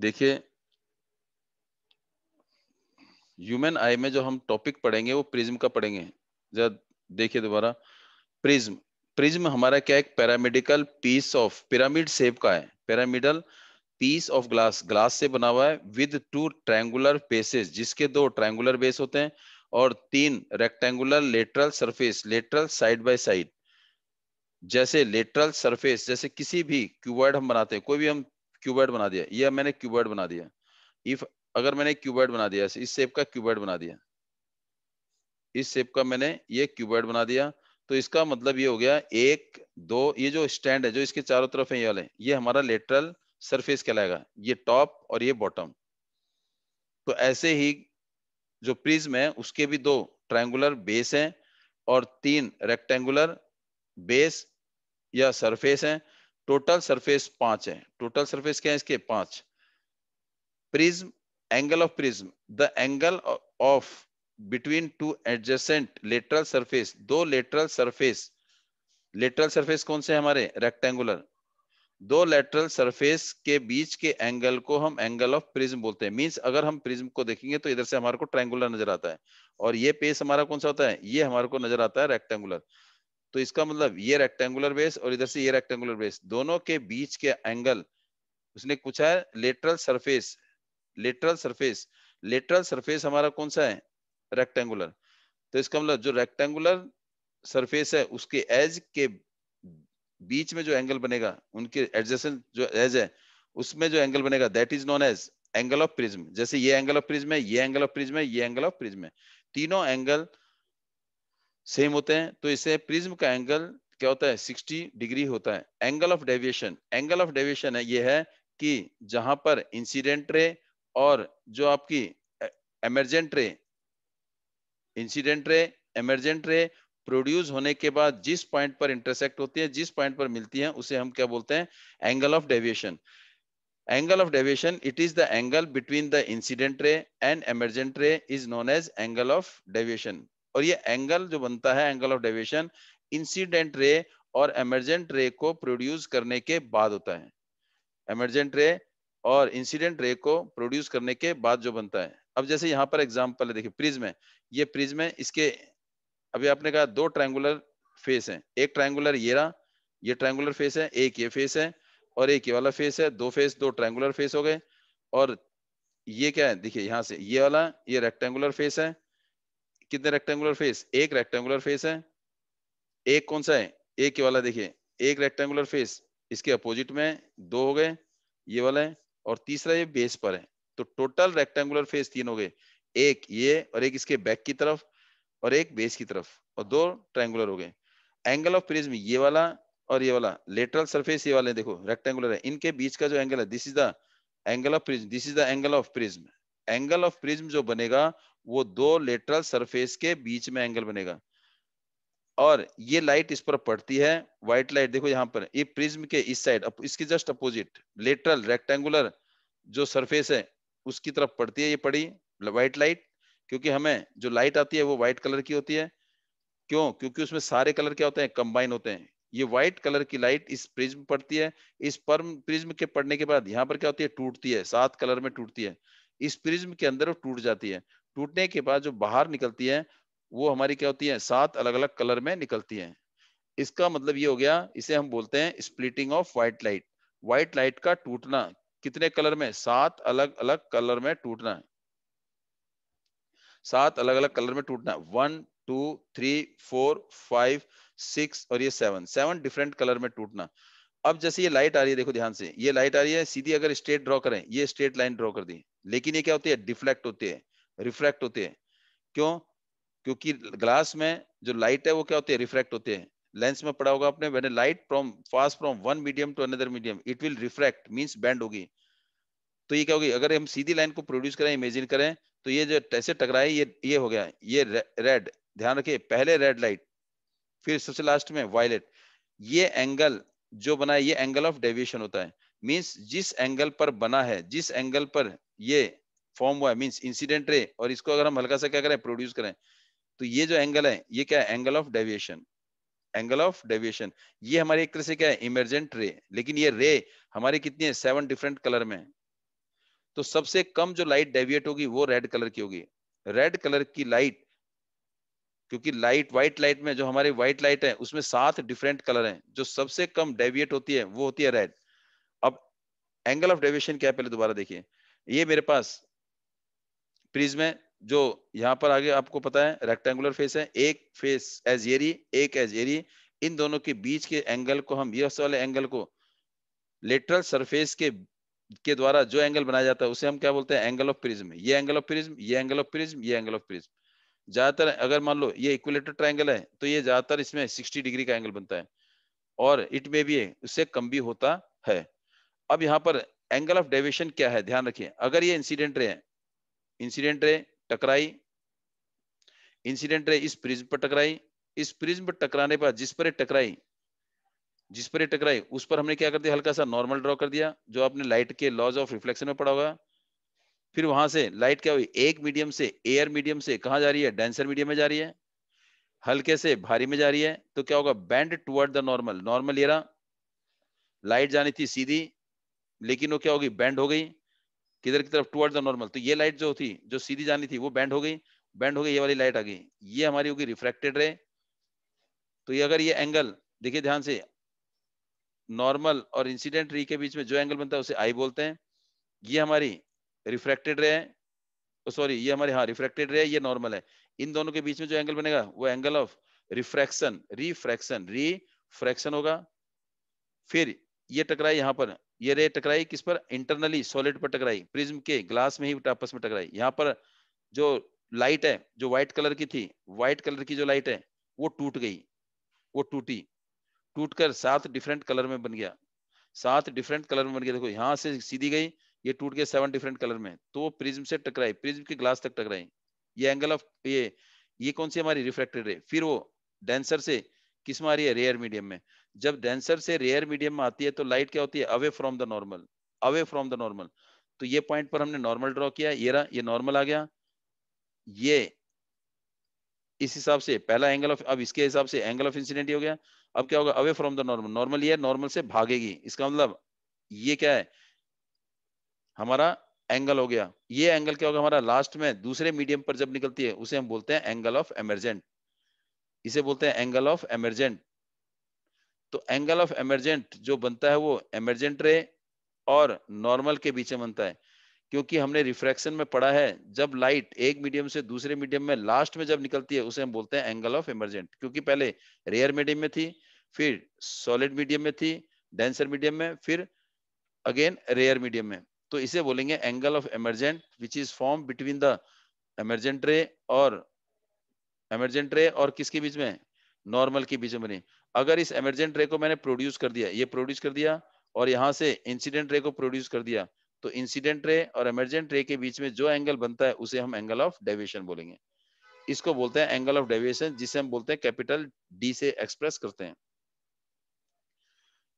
देखिए ह्यूमन आई में जो हम टॉपिक पढ़ेंगे वो प्रिज्म का पढ़ेंगे जरा देखिए दोबारा प्रिज्म प्रिज्म हमारा क्या एक pyramidical piece of pyramid shape का है pyramidal piece of glass glass से बना हुआ है विद टू ट्रायंगुलर बेसेस जिसके दो ट्रायंगुलर बेस होते हैं और तीन rectangular lateral surface lateral side by side जैसे लेटरल सरफेस जैसे किसी भी क्यूबॉइड हम बनाते हैं कोई भी हम क्यूबर्ड बना दिया यह मैंने क्यूबर्ड बना दिया इफ अगर मैंने क्यूबर्ड बना दिया इस सेप का क्यूबर्ड बना दिया इस सेप का मैंने ये क्यूबर्ड बना दिया तो इसका मतलब ये हो गया एक दो ये जो स्टैंड है जो इसके चारों तरफ है ये वाले ये हमारा लेटरल सरफेस कहलाएगा ये टॉप और ये बॉटम तो ऐसे ही जो प्रिज्म है उसके भी दो ट्रायंगुलर बेस हैं और तीन रेक्टेंगुलर बेस या सरफेस हैं टोटल सरफेस पांच है टोटल सरफेस क्या है इसके पांच prism angle of prism the angle of between two adjacent lateral surface दो लेटरल सरफेस लेटरल सरफेस कौन से हमारे रेक्टेंगुलर दो लेटरल सरफेस के बीच के एंगल को हम एंगल ऑफ प्रिज्म बोलते हैं मींस अगर हम प्रिज्म को देखेंगे तो इधर से हमारे को ट्रायंगुलर नजर आता है और ये पेस हमारा कौन सा होता है ये हमारे को नजर आता है रेक्टेंगुलर तो इसका मतलब ये रेक्टेंगुलर बेस और इधर से ये रेक्टेंगुलर बेस दोनों के बीच के एंगल उसने पूछा है lateral surface lateral surface lateral surface हमारा कौन सा है रेक्टेंगुलर तो इसका मतलब जो रेक्टेंगुलर सरफेस है उसके एज के बीच में जो एंगल बनेगा उनके एडजस्ट जो एज है उसमें जो एंगल बनेगा that is known as angle of prism जैसे ये एंगल ऑफ प्रिज्म है ये एंगल ऑफ प्रिज्म है ये एंगल ऑफ प्रिज्म है तीनों एंगल सेम होते हैं तो इसे प्रिज्म का एंगल क्या होता है 60 डिग्री होता है angle of deviation angle of deviation है ये है कि जहां पर इंसिडेंट रे और जो आपकी emergent ray incident ray emergent रे प्रोड्यूस होने के बाद जिस पॉइंट पर इंटरसेक्ट होती है जिस पॉइंट पर मिलती है उसे हम क्या बोलते हैं angle of deviation angle of deviation it is the angle between the incident ray and emergent ray is known as angle of deviation और ये एंगल जो बनता है angle of deviation incident ray और एमरजेंट रे को प्रोड्यूस करने के बाद होता है एमरजेंट रे और इंसिडेंट रे को प्रोड्यूस करने के बाद जो बनता है अब जैसे यहाँ पर एग्जाम्पल है देखिए प्रिज्म है ये प्रिज्म है इसके अभी आपने कहा दो ट्रायंगुलर फेस है एक ट्रायंगुलर ये रहा ये ट्रायंगुलर फेस है एक ये फेस है और एक ये वाला फेस है दो फेस दो ट्रायंगुलर फेस हो गए और ये क्या है देखिए यहाँ से ये वाला ये रेक्टेंगुलर फेस है कितने रेक्टेंगुलर फेस एक रेक्टेंगुलर फेस है एक कौन सा है एक ये वाला देखिए एक रेक्टेंगुलर फेस इसके अपोजिट में दो हो गए ये वाला है और तीसरा ये बेस पर है तो टोटल रेक्टेंगुलर फेस तीन हो गए एक ये और एक इसके बैक की तरफ और एक बेस की तरफ और दो ट्रेंगुलर हो गए एंगल ऑफ प्रिज्म ये वाला और ये वाला लेटरल सरफेस ये वाले देखो रेक्टेंगुलर है इनके बीच का जो एंगल है this is the angle of prism this is the angle of prism angle of prism जो बनेगा वो दो लेटरल सरफेस के बीच में एंगल बनेगा और ये लाइट इस पर पड़ती है व्हाइट लाइट देखो यहाँ पर ये प्रिज्म के इस साइड इसके जस्ट अपोजिट लेटरल रेक्टेंगुलर जो सरफेस है उसकी तरफ पड़ती है ये पड़ी व्हाइट लाइट क्योंकि हमें जो लाइट आती है वो व्हाइट कलर की होती है क्यों क्योंकि उसमें सारे कलर क्या होते हैं कंबाइन होते हैं ये व्हाइट कलर की लाइट इस प्रिज्म पड़ती है इस पर प्रिज्म के पड़ने के बाद यहाँ पर क्या होती है टूटती है सात कलर में टूटती है इस प्रिज्म के अंदर वो टूट जाती है टूटने के बाद जो बाहर निकलती है वो हमारी क्या होती है सात अलग अलग कलर में निकलती है इसका मतलब ये हो गया इसे हम बोलते हैं splitting of white light white light का टूटना कितने कलर में सात अलग अलग कलर में टूटना सात अलग अलग कलर में टूटना one two three four five six और ये सेवन सेवन डिफरेंट कलर में टूटना अब जैसे ये लाइट आ रही है देखो ध्यान से ये लाइट आ रही है सीधी अगर स्ट्रेट ड्रॉ करें ये स्ट्रेट लाइन ड्रॉ कर दी लेकिन ये क्या होती है डिफ्लेक्ट होती है रिफ्रैक्ट होते हैं क्यों क्योंकि ग्लास में जो लाइट है वो क्या होती है रिफ्रैक्ट होते हैं लेंस में पड़ा होगा आपने when light from fast from one medium to another medium it will refract means bend होगी तो ये क्या होगी अगर हम सीधी लाइन को प्रोड्यूस करें इमेजिन करें तो ये जो ऐसे टकराए ये ये हो गया ये रेड ध्यान रखिए पहले रेड लाइट फिर सबसे लास्ट में वायलेट ये एंगल जो बना है ये एंगल ऑफ डेविएशन होता है मींस जिस एंगल पर बना है जिस एंगल पर ये फॉर्म हुआ है मीन्स इंसिडेंट रे और इसको अगर हम हल्का सा क्या करें प्रोड्यूस करें तो ये जो एंगल है ये क्या है angle of deviation angle of deviation ये हमारे एक तरह से क्या है इमरजेंट रे लेकिन ये रे हमारे कितनी है सेवन डिफरेंट कलर में तो सबसे कम जो लाइट डेविएट होगी वो रेड कलर की होगी रेड कलर की लाइट क्योंकि लाइट व्हाइट लाइट में जो हमारी व्हाइट लाइट है उसमें सात डिफरेंट कलर है जो सबसे कम डेविएट होती है वो होती है रेड अब एंगल ऑफ डेविएशन क्या है पहले दोबारा देखिए ये मेरे पास प्रिज्म है जो यहाँ पर आगे आपको पता है रेक्टेंगुलर फेस है एक फेस एज एरी एक एज एरी इन दोनों के बीच के एंगल को हम ये वाले एंगल को लेटरल सरफेस के के द्वारा जो एंगल बनाया जाता है उसे हम क्या बोलते हैं एंगल ऑफ प्रिज्म ये एंगल ऑफ प्रिज्म ये एंगल ऑफ प्रिज्म ये एंगल ऑफ प्रिज्म ज्यादातर अगर मान लो ये इक्विलेटर ट्राइंगल है तो ये ज्यादातर इसमें 60 डिग्री का एंगल बनता है और इट में भी उससे कम भी होता है अब यहाँ पर एंगल ऑफ डेविएशन क्या है ध्यान रखिए अगर ये इंसिडेंट रे इंसिडेंट रे टकराई इंसिडेंट रे इस प्रिज्म पर टकराई इस प्रिज्म पर टकराने पर जिस पर टकराई जिस पर टकराई उस पर हमने क्या कर दिया हल्का सा नॉर्मल ड्रॉ कर दिया जो आपने लाइट के लॉज ऑफ रिफ्लेक्शन में पढ़ा होगा फिर वहां से लाइट क्या हुई एक मीडियम से एयर मीडियम से कहा जा रही है डेंसर मीडियम में जा रही है हल्के से भारी में जा रही है तो क्या होगा bend toward the normal normal ये लाइट जानी थी सीधी लेकिन वो क्या होगी बैंड हो गई किधर की तरफ टुवर्ड्स द नॉर्मल तो ये लाइट जो थी जो सीधी जानी थी वो बैंड हो गई बैंड हो गई ये वाली लाइट आ गई ये हमारी होगी रिफ्रेक्टेड रे तो ये अगर ये एंगल देखिए ध्यान से नॉर्मल और इंसिडेंट री के बीच में जो एंगल बनता है उसे आई बोलते हैं ये हमारी रिफ्रेक्टेड रे है सॉरी ये हमारे हाँ रिफ्रेक्टेड रे है ये नॉर्मल है इन दोनों के बीच में जो एंगल बनेगा वो angle of refraction refraction refraction होगा फिर ये टकराई यहाँ पर ये रे टकराई किस पर इंटरनली सॉलिड पर टकराई प्रिज्म के ग्लास में ही आपस में टकराई यहाँ पर जो लाइट है जो व्हाइट कलर की थी व्हाइट कलर की जो लाइट है वो टूट गई वो टूटी टूटकर सात डिफरेंट कलर में बन गया सात डिफरेंट कलर में बन गया देखो यहाँ से सीधी गई ये टूट गया सेवन डिफरेंट कलर में तो प्रिज्म से टकराई प्रिज्म के ग्लास तक टकराई ये एंगल ऑफ ये ये कौन सी हमारी रिफ्रेक्टेड रे फिर वो डेंसर से किस में आ रही है रेयर मीडियम में जब डेंसर से रेयर मीडियम में आती है तो लाइट क्या होती है away from the normal away from the normal तो ये पॉइंट पर हमने नॉर्मल ड्रॉ किया ये रहा ये नॉर्मल आ गया ये इस हिसाब से पहला एंगल ऑफ अब इसके हिसाब से एंगल ऑफ इंसिडेंट हो गया अब क्या होगा away from the normal normal ये नॉर्मल से भागेगी इसका मतलब ये क्या है हमारा एंगल हो गया ये एंगल क्या होगा हमारा लास्ट में दूसरे मीडियम पर जब निकलती है उसे हम बोलते हैं एंगल ऑफ एमरजेंट इसे बोलते हैं एंगल ऑफ एमरजेंट तो एंगल ऑफ एमरजेंट जो बनता है वो एमरजेंट रे और नॉर्मल के बीच में बनता है क्योंकि हमने रिफ्रैक्शन में पढ़ा है जब लाइट एक मीडियम से दूसरे मीडियम में लास्ट में जब निकलती है उसे हम बोलते हैं एंगल ऑफ एमरजेंट क्योंकि पहले रेयर मीडियम में थी फिर सॉलिड मीडियम में थी डेंसर मीडियम में फिर अगेन रेयर मीडियम में तो इसे बोलेंगे angle of emergent which is form between the emergent ray और एमरजेंट रे और किसके बीच में नॉर्मल के बीच में बने अगर इस एमरजेंट रे को मैंने प्रोड्यूस कर दिया ये प्रोड्यूस कर दिया और यहाँ से इंसिडेंट रे को प्रोड्यूस कर दिया तो इंसिडेंट रे और एमरजेंट रे के बीच में जो एंगल बनता है उसे हम एंगल ऑफ डेविएशन बोलेंगे इसको बोलते हैं एंगल ऑफ डेविएशन जिसे हम बोलते हैं कैपिटल डी से एक्सप्रेस करते हैं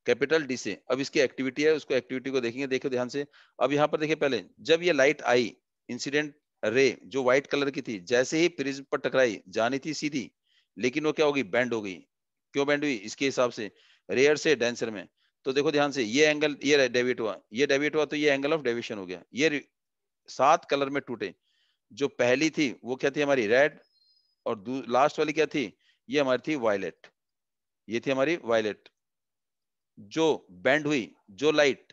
कैपिटल डी से अब इसकी एक्टिविटी है उसको एक्टिविटी को देखेंगे देखो ध्यान से अब यहाँ पर देखिए पहले जब ये लाइट आई इंसिडेंट रे जो व्हाइट कलर की थी जैसे ही प्रिज्म पर टकराई जानी थी सीधी लेकिन वो क्या होगी बैंड हो गई क्यों बैंड हुई इसके हिसाब से रेयर से डेंसर में तो देखो ध्यान से ये एंगल ये डेविट हुआ ये डेविट हुआ तो ये एंगल ऑफ डेविशन हो गया ये सात कलर में टूटे जो पहली थी वो क्या थी हमारी रेड और लास्ट वाली क्या थी ये हमारी थी वायलेट ये थी हमारी वायलेट जो बैंड हुई जो लाइट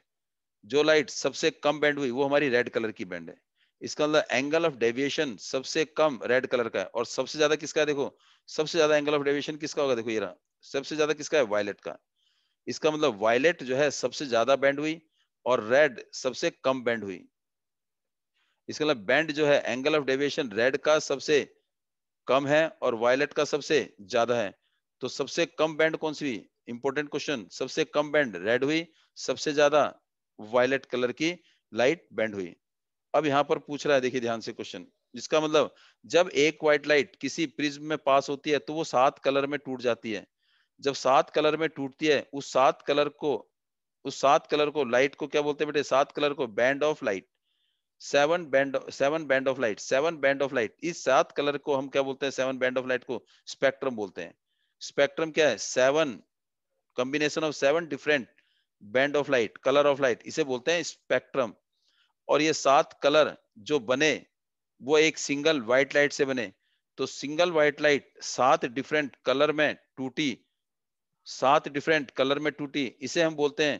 जो लाइट सबसे कम बैंड हुई वो हमारी रेड कलर की बैंड है इसका मतलब एंगल ऑफ डेविएशन सबसे कम रेड कलर का है और सबसे ज्यादा किसका है देखो सबसे ज्यादा एंगल ऑफ डेविएशन किसका होगा देखो ये रहा सबसे ज्यादा किसका है वायलेट का इसका मतलब वायलेट जो है सबसे ज्यादा बैंड हुई और रेड सबसे कम बैंड हुई इसका मतलब बैंड जो है एंगल ऑफ डेविएशन रेड का सबसे कम है और वायलेट का सबसे ज्यादा है तो सबसे कम बैंड कौन सी हुई इंपॉर्टेंट क्वेश्चन सबसे कम बैंड रेड हुई सबसे ज्यादा वायलेट कलर की लाइट बैंड हुई अब यहां पर पूछ रहा है देखिए ध्यान से क्वेश्चन जिसका मतलब जब एक व्हाइट लाइट किसी प्रिज्म में पास होती है तो वो सात कलर में टूट जाती है जब सात कलर में टूटती है उस सात कलर को उस सात कलर को लाइट को क्या बोलते हैं बेटे सात कलर को band of light seven band seven band of light seven band of light इस सात कलर को हम क्या बोलते हैं सेवन बैंड ऑफ लाइट को स्पेक्ट्रम बोलते हैं स्पेक्ट्रम क्या है seven combination of seven different band of light colour of light इसे बोलते हैं स्पेक्ट्रम और ये सात कलर जो बने वो एक सिंगल व्हाइट लाइट से बने तो सिंगल व्हाइट लाइट सात डिफरेंट कलर में टूटी सात डिफरेंट कलर में टूटी इसे हम बोलते हैं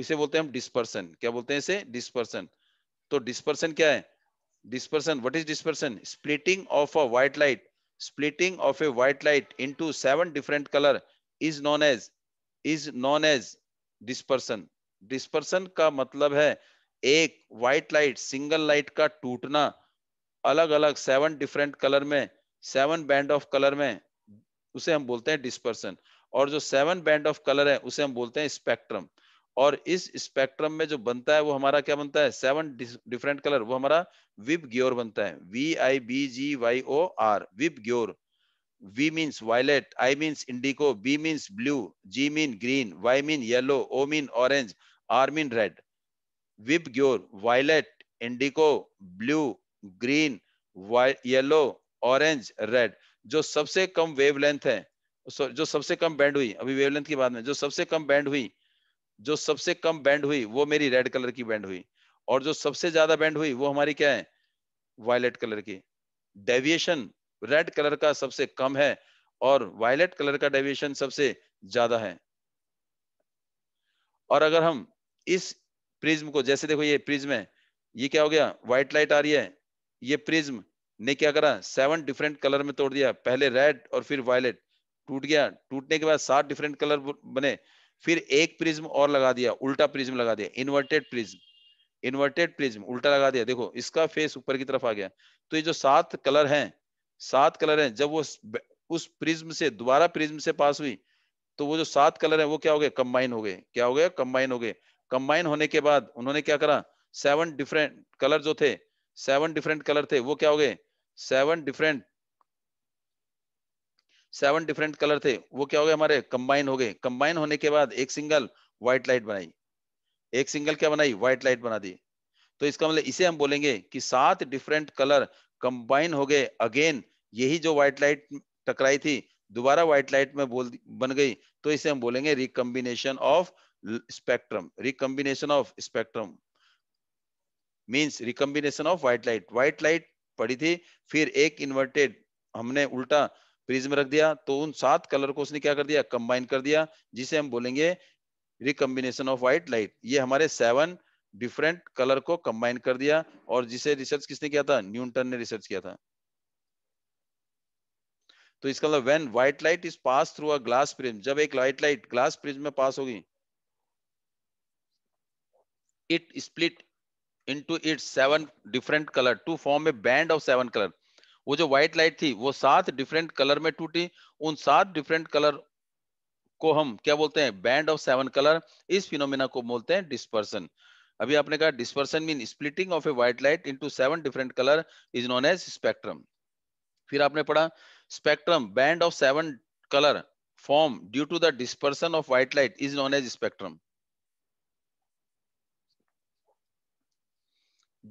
इसे बोलते हैं हम डिस्पर्सन क्या बोलते हैं इसे डिस्पर्सन तो डिस्पर्सन क्या है dispersion what is dispersion splitting of a white light splitting of a white light into seven different colour is known as is known as dispersion dispersion का मतलब है एक व्हाइट लाइट सिंगल लाइट का टूटना अलग अलग सेवन डिफरेंट कलर में seven band of colour में उसे हम बोलते हैं डिस्पर्सन और जो सेवन बैंड ऑफ कलर है उसे हम बोलते हैं स्पेक्ट्रम और इस स्पेक्ट्रम में जो बनता है वो हमारा क्या बनता है सेवन डिफरेंट कलर वो हमारा विब ग्योर बनता है V I B G Y O R VIBGYOR V means violet, I means indigo, B means blue, G mean green, Y mean yellow, O mean orange, R mean red. Vib Gyur, violet, indigo, blue, green, yellow, orange, red. जो सबसे कम wavelength है जो सबसे कम band हुई अभी wavelength की बात में जो सबसे कम बैंड हुई जो सबसे कम बैंड हुई वो मेरी रेड कलर की बैंड हुई और जो सबसे ज्यादा बैंड हुई वो हमारी क्या है वायलेट कलर की डेविएशन रेड कलर का सबसे कम है और वायलेट कलर का डेविएशन सबसे ज्यादा है और अगर हम इस प्रिज्म को जैसे देखो ये प्रिज्म है ये क्या हो गया व्हाइट लाइट आ रही है ये प्रिज्म ने क्या करा सेवन डिफरेंट कलर में तोड़ दिया पहले रेड और फिर वायलेट टूट गया टूटने के बाद सात डिफरेंट कलर बने फिर एक प्रिज्म और लगा दिया उल्टा प्रिज्म लगा दिया इन्वर्टेड प्रिज्म इन्वर्टेड प्रिज्म उल्टा लगा दिया देखो इसका फेस ऊपर की तरफ आ गया तो ये जो सात कलर हैं सात कलर हैं जब वो उस प्रिज्म से दोबारा प्रिज्म से पास हुई तो वो जो सात कलर है वो क्या हो गए कंबाइन हो गए क्या हो गया कंबाइन हो गए कंबाइन होने के बाद उन्होंने क्या करा सेवन डिफरेंट कलर जो थे सेवन डिफरेंट कलर थे वो क्या हो गए seven different seven different colour थे वो क्या हो गए हमारे कंबाइन हो गए कंबाइन होने के बाद एक सिंगल व्हाइट लाइट बनाई एक सिंगल क्या बनाई व्हाइट लाइट बना दी तो इसका मतलब इसे हम बोलेंगे कि सात डिफरेंट कलर कंबाइन हो गए अगेन यही जो व्हाइट लाइट टकराई थी दोबारा व्हाइट लाइट में बोल बन गई तो इसे हम बोलेंगे recombination of spectrum recombination of spectrum means recombination of white light white light पड़ी थी फिर एक इन्वर्टेड हमने उल्टा फ्रिज में रख दिया तो उन सात कलर को उसने क्या कर दिया कंबाइन कर दिया जिसे हम बोलेंगे रिकम्बिनेशन ऑफ व्हाइट लाइट ये हमारे सेवन डिफरेंट कलर को कंबाइन कर दिया और जिसे रिसर्च किसने किया था न्यूटन ने रिसर्च किया था तो इसका मतलब when white light is pass through a glass prism जब एक व्हाइट लाइट ग्लास प्रिज्म में पास होगी it split into its seven different colour to form a band of seven colour वो जो व्हाइट लाइट थी वो सात डिफरेंट कलर में टूटी उन सात डिफरेंट कलर को हम क्या बोलते हैं बैंड ऑफ सेवन कलर इस फिनोमिना को बोलते हैं डिस्पर्सन अभी आपने कहा dispersion mean splitting of a white light into seven different colour is known as spectrum फिर आपने पढ़ा spectrum band of seven colour form due to the dispersion of white light is known as spectrum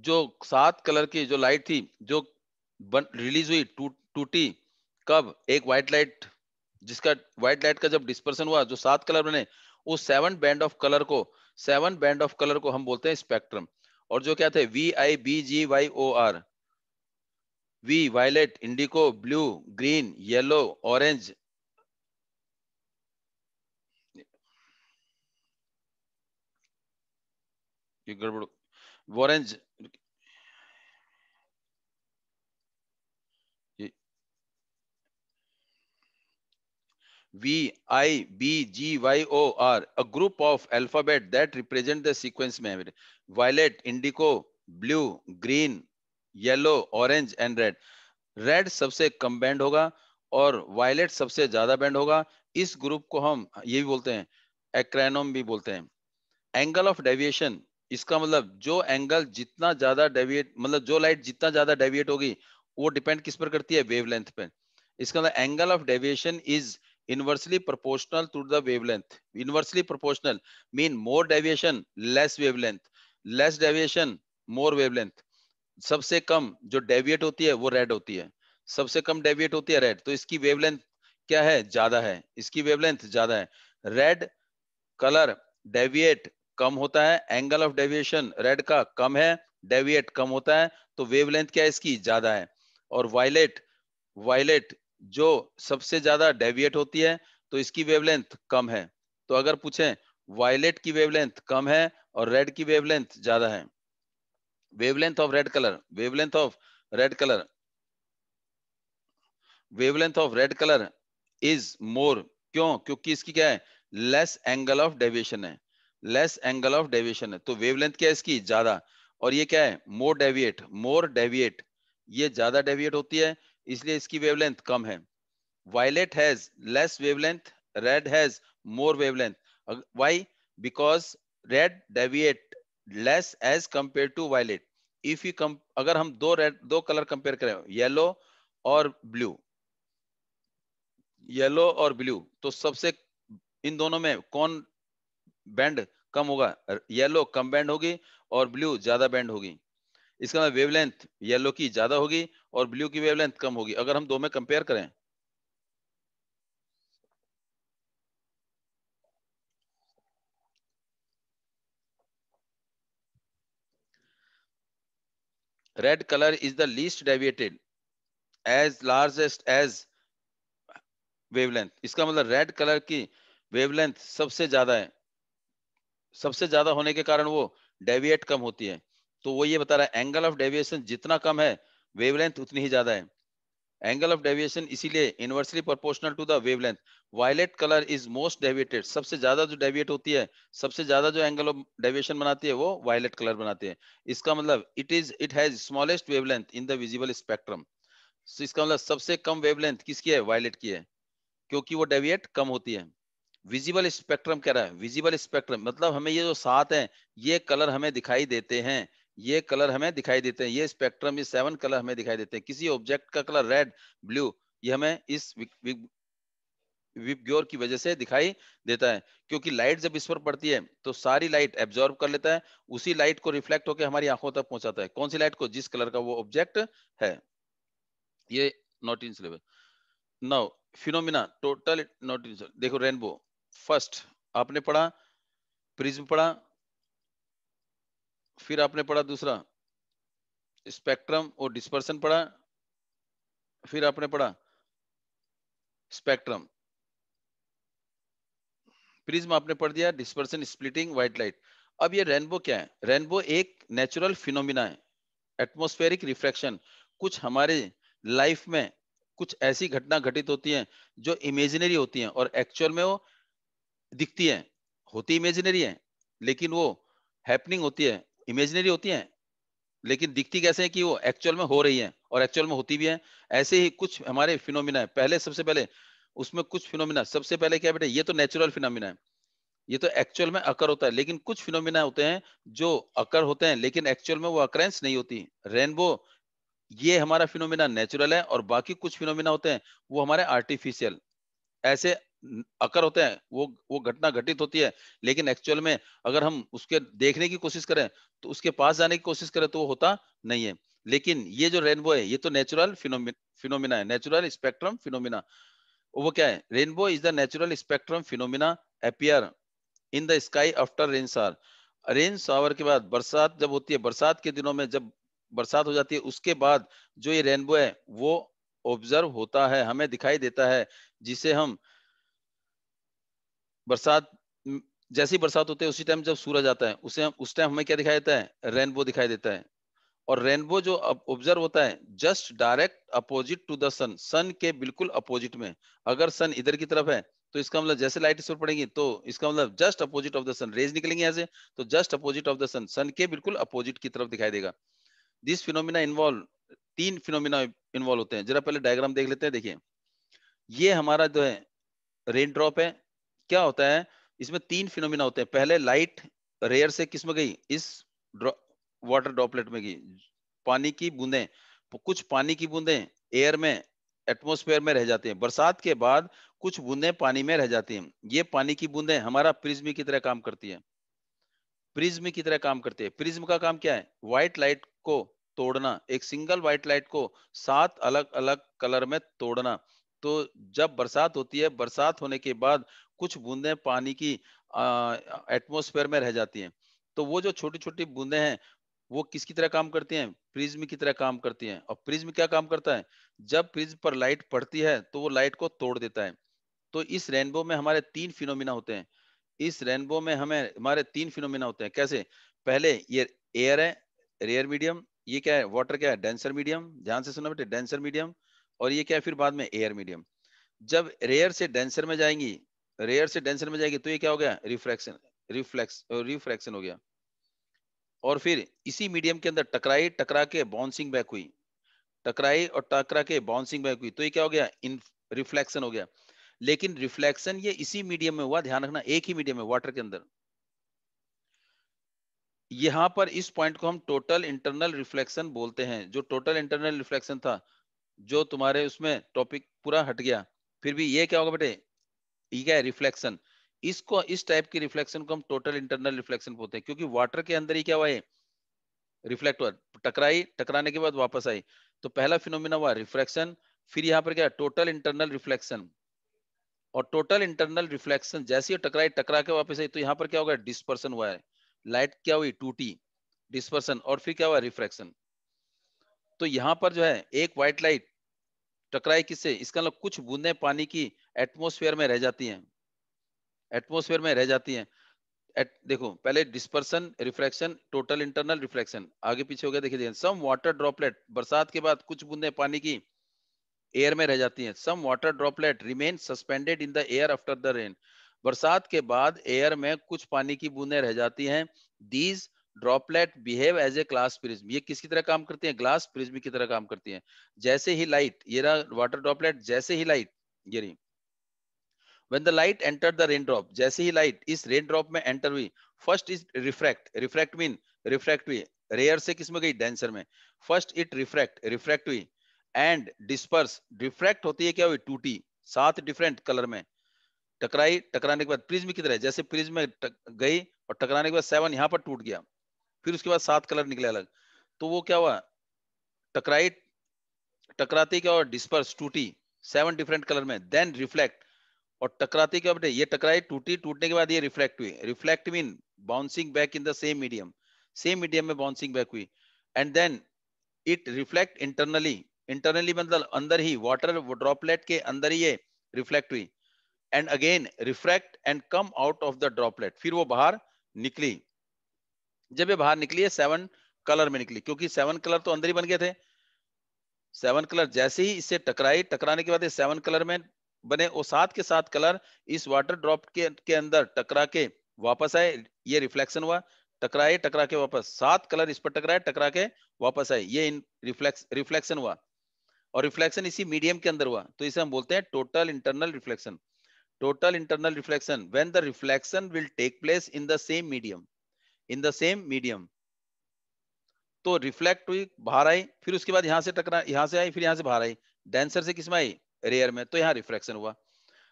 जो सात colour की जो light थी जो बन रिलीज हुई टू टूटी कब एक व्हाइट लाइट जिसका व्हाइट लाइट का जब डिस्पर्सन हुआ जो सात कलर बने उस सेवन बैंड ऑफ कलर को सेवन बैंड ऑफ कलर को हम बोलते हैं स्पेक्ट्रम और जो क्या थे V I B G Y O R V violet indigo blue green yellow orange गड़बड़ orange V I B G Y O R, a group of alphabet that represent the sequence memory. Violet, indigo, blue, green, yellow, orange and red. Red सबसे कम band होगा और violet सबसे ज्यादा band होगा इस group को हम ये भी बोलते हैं एक्रैनोम भी बोलते हैं एंगल ऑफ डेविएशन इसका मतलब जो एंगल जितना ज्यादा डेविएट मतलब जो लाइट जितना ज्यादा डेविएट होगी वो डिपेंड किस पर करती है वेवलेंथ पे इसका मतलब angle of deviation is inversely proportional to the wavelength inversely proportional mean more deviation less wavelength less deviation more wavelength सबसे कम जो डेविएट होती है वो रेड होती है सबसे कम डेविएट होती है रेड तो इसकी वेवलेंथ क्या है ज्यादा है इसकी वेवलेंथ ज्यादा है रेड कलर डेविएट कम होता है एंगल ऑफ डेविएशन रेड का कम है डेविएट कम होता है तो वेवलेंथ क्या है इसकी ज्यादा है और वायलेट वायलेट जो सबसे ज्यादा डेविएट होती है तो इसकी वेवलेंथ कम है तो अगर पूछें वायलेट की वेवलेंथ कम है और रेड की वेवलेंथ ज्यादा है wavelength of red colour wavelength of red colour wavelength of red colour is more क्यों क्योंकि इसकी क्या है लेस एंगल ऑफ डेविएशन है लेस एंगल ऑफ डेविएशन है तो वेवलेंथ क्या है इसकी ज्यादा और ये क्या है मोर डेविएट मोर डेविएट ये ज्यादा डेविएट होती है इसलिए इसकी वेवलेंथ कम है violet has less wavelength red has more wavelength why because red deviate less as compare to violet if you come अगर हम दो रेड दो कलर कंपेयर करें येलो और ब्लू येलो और ब्लू तो सबसे इन दोनों में कौन बैंड कम होगा येलो कम बैंड होगी और ब्लू ज्यादा बैंड होगी इसका मतलब वेवलेंथ येलो की ज्यादा होगी और ब्लू की वेवलेंथ कम होगी अगर हम दो में कंपेयर करें red colour is the least deviated as largest as wavelength इसका मतलब रेड कलर की वेवलेंथ सबसे ज्यादा है सबसे ज्यादा होने के कारण वो डेविएट कम होती है तो वो ये बता रहा है एंगल ऑफ डेविएशन जितना कम है वेवलेंथ उतनी ही ज्यादा है एंगल ऑफ डेविएशन इसीलिए inversely proportional to the wavelength violet colour is most deviated सबसे ज्यादा जो डेविएट होती है सबसे ज्यादा जो एंगल ऑफ डेविएशन बनाती है वो वायलेट कलर बनाती है इसका मतलब it is it has smallest wavelength in the visible spectrum so इसका मतलब सबसे कम वेवलेंथ किसकी है वायलेट की है क्योंकि वो डेविएट कम होती है विजिबल स्पेक्ट्रम कह रहा है विजिबल स्पेक्ट्रम मतलब हमें ये जो सात हैं ये कलर हमें दिखाई देते हैं ये कलर हमें दिखाई देते हैं ये स्पेक्ट्रम ये सेवन कलर हमें दिखाई देते हैं किसी ऑब्जेक्ट का कलर रेड ब्लू ये हमें इस विपग्योर की वजह से दिखाई देता है क्योंकि लाइट जब इस पर पड़ती है तो सारी लाइट एब्जॉर्ब कर लेता है उसी लाइट को रिफ्लेक्ट होकर हमारी आंखों तक पहुंचाता है कौन सी लाइट को जिस कलर का वो ऑब्जेक्ट है ये not in syllabus now phenomena total not in देखो रेनबो फर्स्ट आपने पढ़ा प्रिज्म पढ़ा फिर आपने पढ़ा दूसरा स्पेक्ट्रम और डिस्पर्सन पढ़ा फिर आपने पढ़ा स्पेक्ट्रम प्रिज्म आपने पढ़ दिया डिस्पर्सन स्प्लिटिंग व्हाइट लाइट अब ये रेनबो क्या है रेनबो एक नेचुरल फिनोमिना है एटमोस्फेरिक रिफ्लेक्शन कुछ हमारे लाइफ में कुछ ऐसी घटना घटित होती है जो इमेजिनरी होती है और एक्चुअल में वो दिखती है होती इमेजिनरी है लेकिन वो हैपनिंग होती है इमेजिनरी होती हैं लेकिन दिखती कैसे है कि वो एक्चुअल में हो रही हैं और एक्चुअल में होती भी हैं ऐसे ही कुछ हमारे फिनोमिना है पहले सबसे पहले उसमें कुछ फिनोमिना सबसे पहले क्या बेटा ये तो नेचुरल फिनोमिना है ये तो एक्चुअल में अकर होता है लेकिन कुछ फिनोमिना होते हैं जो अकर होते हैं लेकिन एक्चुअल में वो अक्रेंस नहीं होती रेनबो ये हमारा फिनोमिना नेचुरल है और बाकी कुछ फिनोमिना होते हैं वो हमारे आर्टिफिशियल ऐसे अकर होते हैं वो वो घटना घटित होती है लेकिन एक्चुअल में अगर हम उसके देखने की कोशिश करें तो उसके पास जाने की कोशिश करें तो वो होता नहीं है लेकिन ये जो रेनबो है ये तो नेचुरल फिनोमिना है नेचुरल स्पेक्ट्रम फिनोमिना वो क्या है rainbow is the natural spectrum phenomena appear in the sky after rain shower rain shower के बाद बरसात जब होती है बरसात के दिनों में जब बरसात हो जाती है उसके बाद जो ये रेनबो है वो ऑब्जर्व होता है हमें दिखाई देता है जिसे हम बरसात जैसी बरसात होती है उसी टाइम जब सूरज आता है उसे उस टाइम हमें क्या दिखाई देता है रेनबो दिखाई देता है और रेनबो जो ऑब्जर्व होता है just direct opposite to the sun sun के बिल्कुल अपोजिट में अगर सन इधर की तरफ है तो इसका मतलब जैसे लाइट इस पर पड़ेगी तो इसका मतलब just opposite of the sun rays निकलेंगे ऐसे तो just opposite of the sun sun के बिल्कुल अपोजिट की तरफ दिखाई देगा दिस फिनोमिना इन्वॉल्व तीन फिनोमिना इन्वॉल्व होते हैं जरा पहले डायग्राम देख लेते हैं देखिए ये हमारा जो है रेन ड्रॉप है क्या होता है इसमें तीन फिनोमिना होते हैं पहले लाइट रेयर से किस में गई इस वाटर ड्रॉपलेट में गई पानी की बूंदे कुछ पानी की बूंदे एयर में एटमोस्फेयर में रह जाते हैं बरसात के बाद कुछ बूंदे पानी में रह जाती हैं ये पानी की बूंदे हमारा प्रिज्म की तरह काम करती है प्रिज्म की तरह काम करती है प्रिज्म का काम क्या है व्हाइट लाइट को तोड़ना एक सिंगल व्हाइट लाइट को सात अलग अलग कलर में तोड़ना तो जब बरसात होती है बरसात होने के बाद कुछ बूंदे पानी की एटमोस्फेयर में रह जाती हैं तो वो जो छोटी छोटी बूंदे हैं वो किसकी तरह काम करती हैं प्रिज्म की तरह काम करती हैं और प्रिज्म क्या काम करता है जब प्रिज्म पर लाइट पड़ती है तो वो लाइट को तोड़ देता है तो इस रेनबो में हमारे तीन फिनोमिना होते हैं इस रेनबो में हमें हमारे तीन फिनोमिना होते हैं कैसे पहले ये एयर है रेयर मीडियम ये क्या है वाटर क्या है डेंसर मीडियम ध्यान से सुना बेटे डेंसर मीडियम और ये क्या है फिर बाद में एयर मीडियम जब रेयर से डेंसर में जाएंगी रेयर से डेंसर में जाएगी तो ये क्या हो गया रिफ्रैक्शन रिफ्लेक्स रिफ्रैक्शन हो गया और फिर इसी मीडियम के अंदर टकराई टकरा के बाउंसिंग बैक हुई टकराई और टकरा के बाउंसिंग बैक हुई तो ये क्या हो गया इन रिफ्लेक्शन हो गया लेकिन रिफ्लेक्शन ये इसी मीडियम में हुआ ध्यान रखना एक ही मीडियम में वाटर के अंदर यहां पर इस पॉइंट को हम टोटल इंटरनल रिफ्लेक्शन बोलते हैं जो टोटल इंटरनल रिफ्लेक्शन था जो तुम्हारे उसमें टॉपिक पूरा हट गया फिर भी ये क्या होगा बेटे ठीक है रिफ्लेक्शन इसको इस टाइप की रिफ्लेक्शन को हम टोटल इंटरनल रिफ्लेक्शन बोलते हैं क्योंकि वाटर के अंदर ही क्या हुआ है रिफ्लेक्ट हुआ टकराई टकराने के बाद वापस आई तो पहला फिनोमिना हुआ रिफ्लेक्शन फिर यहाँ पर क्या टोटल इंटरनल रिफ्लेक्शन और टोटल इंटरनल रिफ्लेक्शन जैसे ही टकराई टकरा के वापस आई तो यहाँ पर क्या होगा डिस्पर्सन हुआ है लाइट क्या हुई टूटी डिस्पर्सन और फिर क्या हुआ रिफ्लेक्शन तो यहाँ पर जो है एक व्हाइट लाइट टकराई किससे इसका मतलब कुछ बूंदे पानी की एटमोस्फेयर में रह जाती हैं एटमोस्फेयर में रह जाती हैं एट, देखो पहले dispersion reflection total internal reflection आगे पीछे हो गया देखिए सम वाटर ड्रॉपलेट बरसात के बाद कुछ बूंदे पानी की एयर में रह जाती हैं some water droplet remain suspended in the air after the rain बरसात के बाद एयर में कुछ पानी की बूंदे रह जाती हैं these droplet behave as a glass prism ये किसकी तरह काम करती है ग्लास प्रिज्म की तरह काम करती है जैसे ही लाइट ये रहा वाटर ड्रॉपलेट जैसे ही लाइट ये रही when the light entered the raindrop जैसे ही light इस raindrop में enter हुई first is refract refract mean refract हुई rare से किसमें गई denser में first it refract refract हुई and disperse refract होती है क्या हुई टूटी सात different color में टकराई टकराने के बाद prism की तरह जैसे prism में गई और टकराने के बाद seven यहाँ पर टूट गया फिर उसके बाद सात कलर निकले अलग तो वो क्या हुआ टकराई टकराती क्या हुआ डिस्पर्स टूटी सेवन डिफरेंट कलर में देन रिफ्लेक्ट और टकराती क्या बेटे ये टकराई टूटी टूटने के बाद ये रिफ्लेक्ट हुई reflect mean bouncing back in the same medium same medium में बाउंसिंग बैक हुई and then it reflect internally internally मतलब अंदर ही वाटर ड्रॉपलेट के अंदर ही ये रिफ्लेक्ट हुई and again refract and come out of the droplet फिर वो बाहर निकली जब ये बाहर निकली है सेवन कलर में निकली क्योंकि सेवन कलर तो अंदर ही बन गए थे सेवन कलर जैसे ही इससे टकराई टकराने के बाद ये सेवन कलर में बने और साथ के साथ कलर इस वाटर ड्रॉप के, के अंदर टकरा के वापस आए ये रिफ्लेक्शन हुआ टकराए टकरा के वापस सात कलर इस पर टकराए टकरा के वापस आए ये इन रिफ्लेक्स रिफ्लेक्शन हुआ और रिफ्लेक्शन इसी मीडियम के अंदर हुआ तो इसे हम बोलते हैं total internal reflection total internal reflection when the reflection will take place in the same medium in the same medium तो रिफ्लेक्ट हुई बाहर आई फिर उसके बाद यहां से टकरा यहां से आई फिर यहां से बाहर आई डेंसर से किस में आई रेयर में तो यहां रिफ्रैक्शन हुआ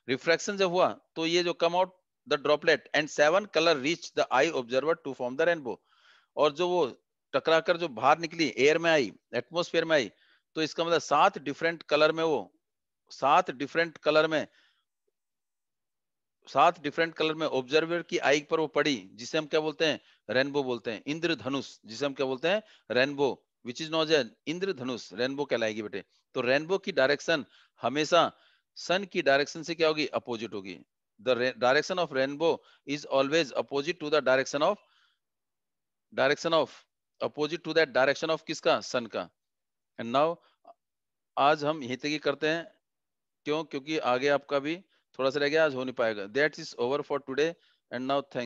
रिफ्रैक्शन जब हुआ तो ये जो come out the droplet and seven colour reach the eye observer to form the rainbow और जो वो टकरा कर जो बाहर निकली एयर में आई एटमोस्फेयर में आई तो इसका मतलब सात डिफरेंट कलर में वो सात डिफरेंट कलर में सात डिफरेंट कलर में ऑब्जर्वर की आई पर वो पड़ी जिसे हम क्या बोलते हैं रेनबो बोलते हैं इंद्रधनुष जिसे हम क्या बोलते हैं rainbow which is knows an इंद्रधनुष रेनबो कहलाएगी बेटे तो रेनबो की डायरेक्शन हमेशा सन की डायरेक्शन से क्या होगी अपोजिट होगी the direction of rainbow is always opposite to the direction of direction of opposite to that direction of किसका सन का एंड नाउ आज हम यहीं तक ही करते हैं क्यों क्योंकि आगे आपका भी थोड़ा सा रह गया आज हो नहीं पाएगा that is over for today and now thank